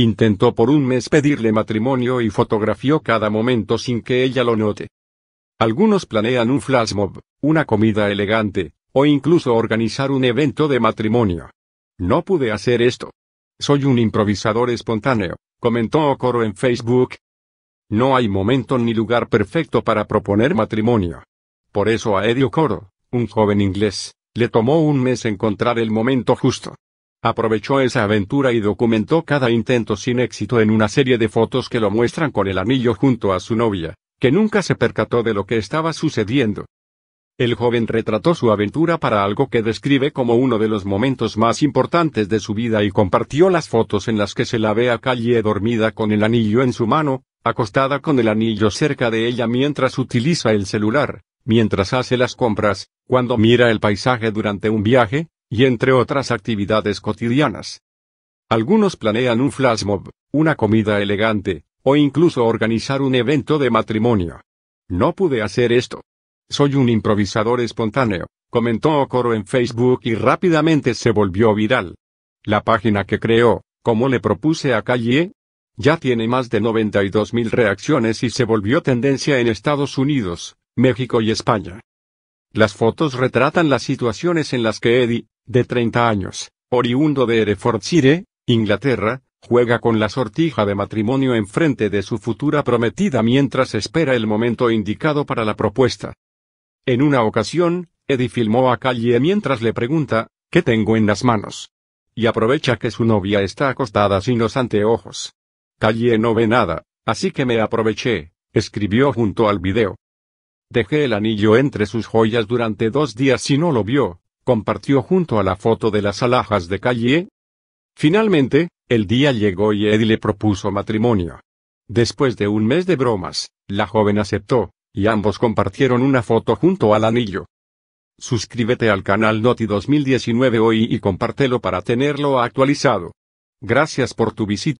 Intentó por un mes pedirle matrimonio y fotografió cada momento sin que ella lo note. Algunos planean un flashmob, una comida elegante, o incluso organizar un evento de matrimonio. No pude hacer esto. Soy un improvisador espontáneo, comentó Ocoro en Facebook. No hay momento ni lugar perfecto para proponer matrimonio. Por eso a Eddie Okoro, un joven inglés, le tomó un mes encontrar el momento justo. Aprovechó esa aventura y documentó cada intento sin éxito en una serie de fotos que lo muestran con el anillo junto a su novia, que nunca se percató de lo que estaba sucediendo. El joven retrató su aventura para algo que describe como uno de los momentos más importantes de su vida y compartió las fotos en las que se la ve a Calle dormida con el anillo en su mano, acostada con el anillo cerca de ella mientras utiliza el celular, mientras hace las compras, cuando mira el paisaje durante un viaje, y entre otras actividades cotidianas. Algunos planean un flash mob, una comida elegante, o incluso organizar un evento de matrimonio. No pude hacer esto. Soy un improvisador espontáneo, comentó Ocoro en Facebook y rápidamente se volvió viral. La página que creó, como le propuse a Calle, ya tiene más de 92.000 reacciones y se volvió tendencia en Estados Unidos, México y España. Las fotos retratan las situaciones en las que Eddie, de 30 años, oriundo de Herefordshire, Inglaterra, juega con la sortija de matrimonio enfrente de su futura prometida mientras espera el momento indicado para la propuesta. En una ocasión, Eddie filmó a Calle mientras le pregunta, ¿qué tengo en las manos? Y aprovecha que su novia está acostada sin los anteojos. Calle no ve nada, así que me aproveché, escribió junto al video. Dejé el anillo entre sus joyas durante dos días y no lo vio, compartió junto a la foto de las alhajas de Calle. Finalmente, el día llegó y Eddie le propuso matrimonio. Después de un mes de bromas, la joven aceptó, y ambos compartieron una foto junto al anillo. Suscríbete al canal Noti 2019 hoy y compártelo para tenerlo actualizado. Gracias por tu visita.